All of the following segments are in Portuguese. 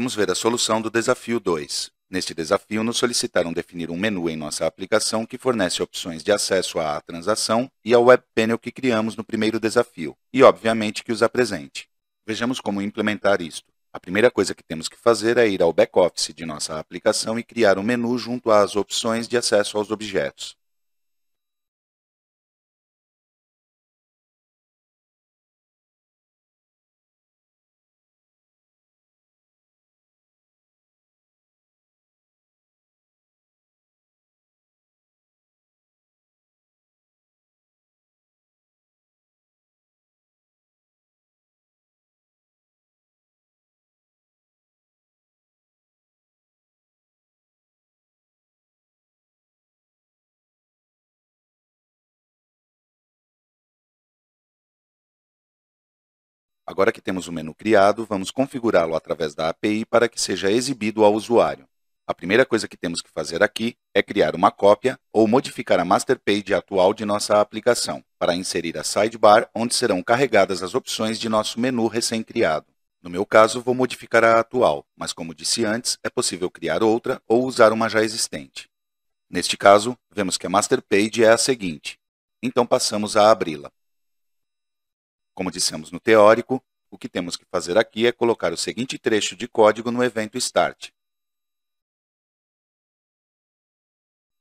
Vamos ver a solução do desafio 2. Neste desafio, nos solicitaram definir um menu em nossa aplicação que fornece opções de acesso à transação e ao webpanel que criamos no primeiro desafio, e obviamente que os apresente. Vejamos como implementar isto. A primeira coisa que temos que fazer é ir ao back-office de nossa aplicação e criar um menu junto às opções de acesso aos objetos. Agora que temos o menu criado, vamos configurá-lo através da API para que seja exibido ao usuário. A primeira coisa que temos que fazer aqui é criar uma cópia ou modificar a master page atual de nossa aplicação, para inserir a sidebar onde serão carregadas as opções de nosso menu recém-criado. No meu caso, vou modificar a atual, mas como disse antes, é possível criar outra ou usar uma já existente. Neste caso, vemos que a master page é a seguinte, então passamos a abri-la. Como dissemos no teórico, o que temos que fazer aqui é colocar o seguinte trecho de código no evento start.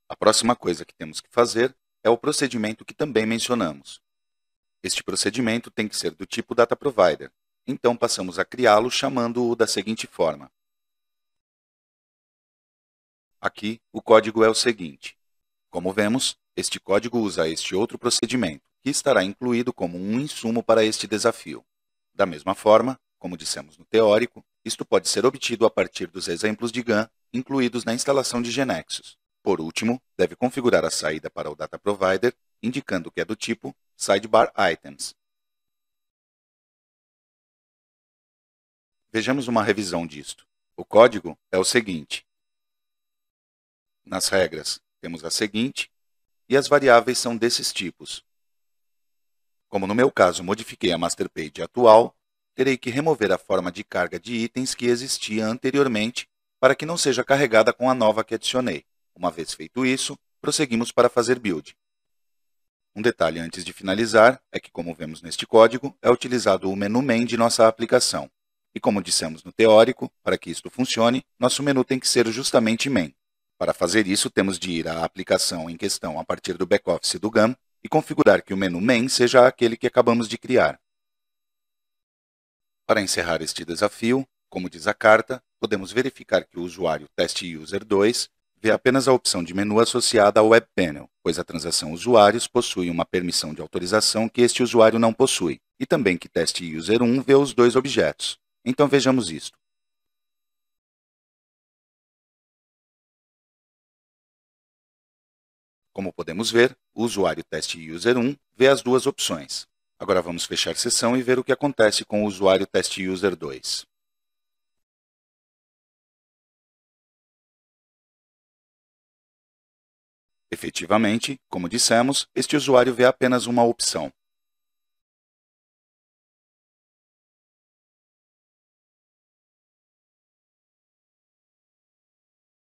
A próxima coisa que temos que fazer é o procedimento que também mencionamos. Este procedimento tem que ser do tipo data provider, então passamos a criá-lo chamando-o da seguinte forma. Aqui, o código é o seguinte. Como vemos, este código usa este outro procedimento que estará incluído como um insumo para este desafio. Da mesma forma, como dissemos no teórico, isto pode ser obtido a partir dos exemplos de GAN incluídos na instalação de Genexus. Por último, deve configurar a saída para o Data Provider, indicando que é do tipo Sidebar Items. Vejamos uma revisão disto. O código é o seguinte. Nas regras, temos a seguinte, e as variáveis são desses tipos. Como no meu caso modifiquei a master page atual, terei que remover a forma de carga de itens que existia anteriormente para que não seja carregada com a nova que adicionei. Uma vez feito isso, prosseguimos para fazer build. Um detalhe antes de finalizar é que, como vemos neste código, é utilizado o menu main de nossa aplicação. E como dissemos no teórico, para que isto funcione, nosso menu tem que ser justamente main. Para fazer isso, temos de ir à aplicação em questão a partir do back-office do GAM e configurar que o menu main seja aquele que acabamos de criar. Para encerrar este desafio, como diz a carta, podemos verificar que o usuário testuser 2 vê apenas a opção de menu associada ao Web Panel, pois a transação usuários possui uma permissão de autorização que este usuário não possui, e também que testuser 1 vê os dois objetos. Então vejamos isto. Como podemos ver, o usuário teste user 1 vê as duas opções. Agora vamos fechar sessão e ver o que acontece com o usuário teste user 2. Efetivamente, como dissemos, este usuário vê apenas uma opção.